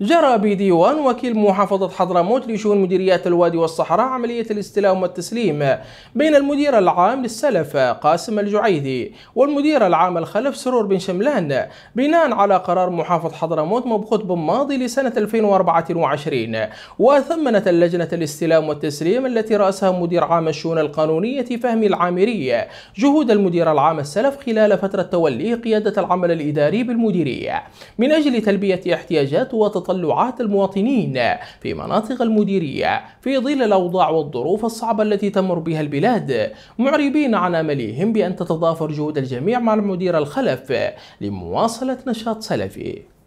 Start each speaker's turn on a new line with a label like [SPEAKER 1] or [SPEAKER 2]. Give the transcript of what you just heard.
[SPEAKER 1] جرى بديوان وكيل محافظة حضرموت لشؤون مديريات الوادي والصحراء عملية الاستلام والتسليم بين المدير العام للسلف قاسم الجعيدي والمدير العام الخلف سرور بن شملان بناء على قرار محافظ حضرموت مبخوت ماضي لسنة 2024 وثمنت اللجنة الاستلام والتسليم التي رأسها مدير عام الشؤون القانونية فهمي العامري جهود المدير العام السلف خلال فترة توليه قيادة العمل الإداري بالمديرية من أجل تلبية احتياجات وتطبيقات تطلعات المواطنين في مناطق المديرية في ظل الأوضاع والظروف الصعبة التي تمر بها البلاد معربين عن أملهم بأن تتضافر جهود الجميع مع المدير الخلف لمواصلة نشاط سلفي